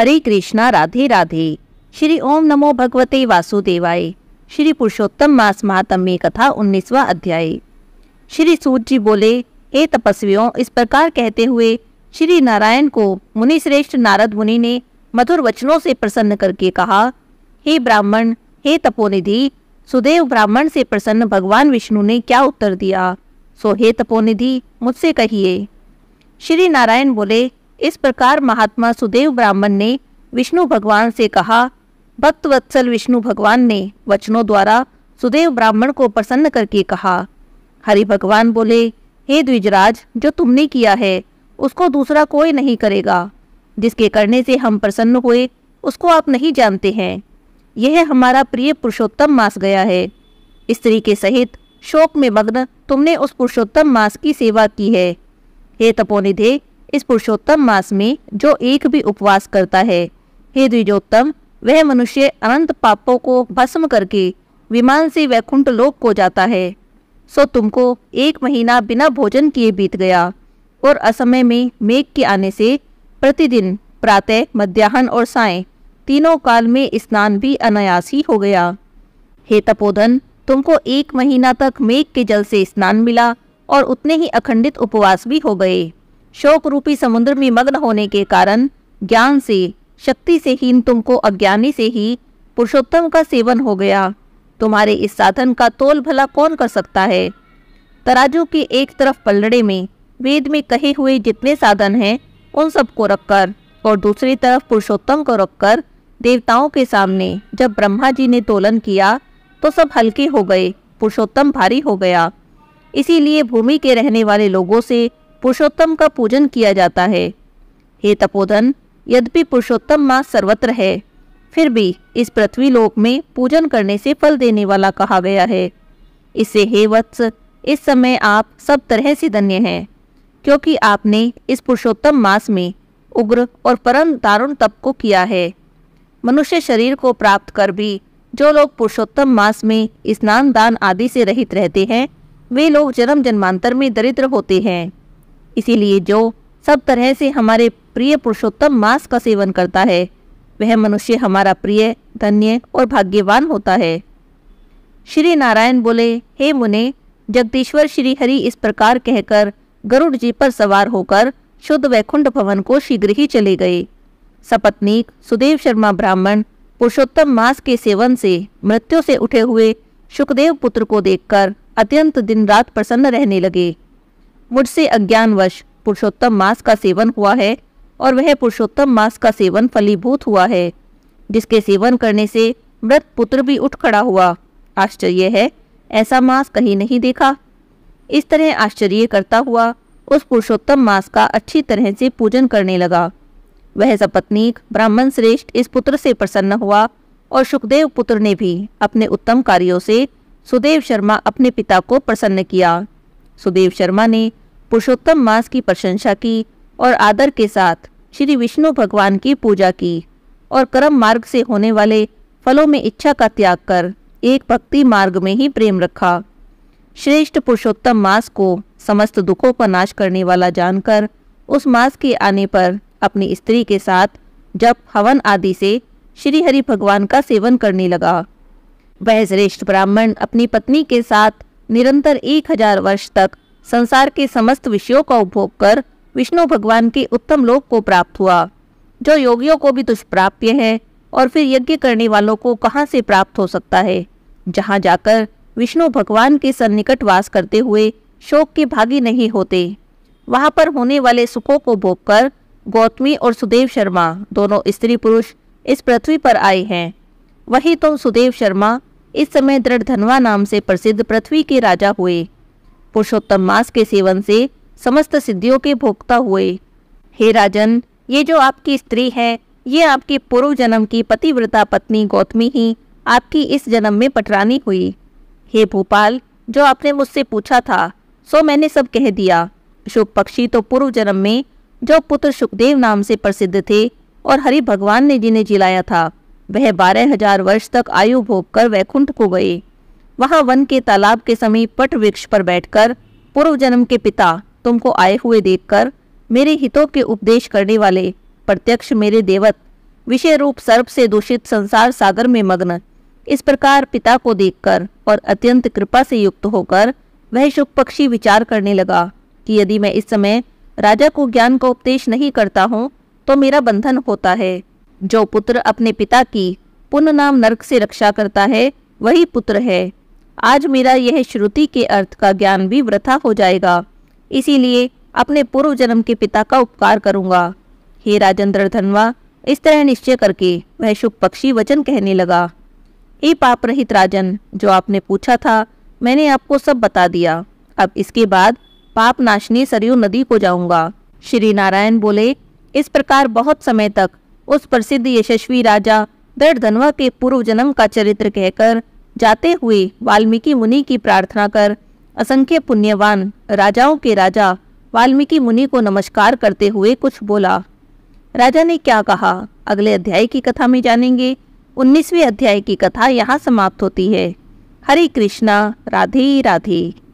हरे कृष्णा राधे राधे श्री ओम नमो भगवते वासुदेवाय श्री पुरुषोत्तम मास महात्म्य कथा उन्नीसवा अध्याय श्री सूत जी बोले हे तपस्वियों इस प्रकार कहते हुए श्री नारायण को मुनि श्रेष्ठ नारद मुनि ने मधुर वचनों से प्रसन्न करके कहा हे ब्राह्मण हे तपोनिधि सुदेव ब्राह्मण से प्रसन्न भगवान विष्णु ने क्या उत्तर दिया सो हे तपोनिधि मुझसे कहिए श्री नारायण बोले इस प्रकार महात्मा सुदेव ब्राह्मण ने विष्णु भगवान से कहा भक्त वत्सल विष्णु भगवान ने वचनों द्वारा सुदेव ब्राह्मण को प्रसन्न करके कहा हरि भगवान बोले हे द्विजराज जो तुमने किया है उसको दूसरा कोई नहीं करेगा जिसके करने से हम प्रसन्न हुए उसको आप नहीं जानते हैं यह हमारा प्रिय पुरुषोत्तम मास गया है स्त्री के सहित शोक में मग्न तुमने उस पुरुषोत्तम मास की सेवा की है हे तपोनिधे इस पुरुषोत्तम मास में जो एक भी उपवास करता है हे द्विजोत्तम वह मनुष्य अनंत पापों को भस्म करके विमान से वैकुंठ लोक को जाता है सो तुमको एक महीना बिना भोजन किए बीत गया और असमय में मेघ के आने से प्रतिदिन प्रातः मध्याह्न और साय तीनों काल में स्नान भी अनायास ही हो गया हे तपोधन तुमको एक महीना तक मेघ के जल से स्नान मिला और उतने ही अखंडित उपवास भी हो गए शोक रूपी समुद्र में मग्न होने के कारण ज्ञान से शक्ति से हीन तुमको अज्ञानी से ही पुरुषोत्तम का सेवन हो गया तुम्हारे इस साधन का तोल भला कौन कर सकता है तराजू के एक तरफ पलड़े में वेद में कहे हुए जितने साधन हैं उन सबको रखकर और दूसरी तरफ पुरुषोत्तम को रखकर देवताओं के सामने जब ब्रह्मा जी ने तोलन किया तो सब हल्के हो गए पुरुषोत्तम भारी हो गया इसीलिए भूमि के रहने वाले लोगों से पुरुषोत्तम का पूजन किया जाता है हे तपोधन यद्यपि पुरुषोत्तम मास सर्वत्र है फिर भी इस पृथ्वी लोक में पूजन करने से फल देने वाला कहा गया है इससे हे वत्स इस समय आप सब तरह से धन्य हैं क्योंकि आपने इस पुरुषोत्तम मास में उग्र और परम दारुण तप को किया है मनुष्य शरीर को प्राप्त कर भी जो लोग पुरुषोत्तम मास में स्नान दान आदि से रहित रहते हैं वे लोग जन्म जन्मांतर में दरिद्र होते हैं इसीलिए जो सब तरह से हमारे प्रिय पुरुषोत्तम मास का सेवन करता है वह मनुष्य हमारा प्रिय धन्य और भाग्यवान होता है श्री नारायण बोले हे मुने जगदीश्वर श्री हरि इस प्रकार कहकर गरुड़ जी पर सवार होकर शुद्ध वैकुंठ भवन को शीघ्र ही चले गए सपत्नीक सुदेव शर्मा ब्राह्मण पुरुषोत्तम मास के सेवन से मृत्यु से उठे हुए सुखदेव पुत्र को देखकर अत्यंत दिन रात प्रसन्न रहने लगे मुझसे अज्ञानवश पुरुषोत्तम मास का सेवन हुआ है और वह पुरुषोत्तम मास का सेवन फलीभूत हुआ है जिसके सेवन करने से मृत पुत्र भी उठ खड़ा हुआ आश्चर्य है ऐसा मास कहीं नहीं देखा इस तरह आश्चर्य करता हुआ उस पुरुषोत्तम मास का अच्छी तरह से पूजन करने लगा वह सपत्नीक ब्राह्मण श्रेष्ठ इस पुत्र से प्रसन्न हुआ और सुखदेव पुत्र ने भी अपने उत्तम कार्यों से सुदेव शर्मा अपने पिता को प्रसन्न किया सुदेव शर्मा ने पुरुषोत्तम मास की प्रशंसा की और आदर के साथ श्री विष्णु भगवान की पूजा की और कर्म मार्ग से होने वाले फलों में इच्छा का त्याग कर एक भक्ति मार्ग में ही प्रेम रखा श्रेष्ठ पुरुषोत्तम मास को समस्त दुखों का नाश करने वाला जानकर उस मास के आने पर अपनी स्त्री के साथ जब हवन आदि से श्री हरि भगवान का सेवन करने लगा वह श्रेष्ठ ब्राह्मण अपनी पत्नी के साथ निरंतर एक हजार वर्ष तक संसार के समस्त विषयों का उपभोग कर विष्णु भगवान के उत्तम लोक को प्राप्त हुआ जो योगियों को भी दुष्प्राप्य है और फिर यज्ञ करने वालों को कहाँ से प्राप्त हो सकता है जहाँ जाकर विष्णु भगवान के सन्निकट वास करते हुए शोक के भागी नहीं होते वहाँ पर होने वाले सुखों को भोग कर गौतमी और सुदेव शर्मा दोनों स्त्री पुरुष इस पृथ्वी पर आए हैं वही तो सुदेव शर्मा इस समय दृढ़ धनवा नाम से प्रसिद्ध पृथ्वी के राजा हुए पुरुषोत्तम मास के सेवन से समस्त सिद्धियों के भोगता हुए हे राजन ये जो आपकी स्त्री है ये आपके पूर्व जन्म की पतिव्रता पत्नी गौतमी ही आपकी इस जन्म में पटरानी हुई हे भोपाल जो आपने मुझसे पूछा था सो मैंने सब कह दिया शुभ पक्षी तो पूर्व जन्म में जो पुत्र सुखदेव नाम से प्रसिद्ध थे और हरि भगवान ने जिन्हें जिलाया था वह बारह हजार वर्ष तक आयु भोग कर वैकुंठ को गए वहां वन के तालाब के समीप पट वृक्ष पर बैठकर पूर्व जन्म के पिता तुमको आए हुए देखकर मेरे हितों के उपदेश करने वाले प्रत्यक्ष मेरे देवत विषय रूप सर्प से दूषित संसार सागर में मग्न इस प्रकार पिता को देखकर और अत्यंत कृपा से युक्त होकर वह शुभ पक्षी विचार करने लगा कि यदि मैं इस समय राजा को ज्ञान का उपदेश नहीं करता हूँ तो मेरा बंधन होता है जो पुत्र अपने पिता की पुण्य नाम नरक से रक्षा करता है वही पुत्र है आज मेरा यह श्रुति के अर्थ का ज्ञान भी वृथा हो जाएगा इसीलिए अपने पूर्व जन्म के पिता का उपकार करूंगा हे राजेंद्र धनवा इस तरह निश्चय करके वह शुभ पक्षी वचन कहने लगा हे पाप रहित राजन जो आपने पूछा था मैंने आपको सब बता दिया अब इसके बाद पाप नाशनी सरयू नदी को जाऊंगा श्री नारायण बोले इस प्रकार बहुत समय तक उस प्रसिद्ध यशस्वी राजा दृढ़ धनवा के पूर्व जन्म का चरित्र कहकर जाते हुए वाल्मीकि मुनि की प्रार्थना कर असंख्य पुण्यवान राजाओं के राजा वाल्मीकि मुनि को नमस्कार करते हुए कुछ बोला राजा ने क्या कहा अगले अध्याय की कथा में जानेंगे उन्नीसवें अध्याय की कथा यहाँ समाप्त होती है हरे कृष्णा राधे राधे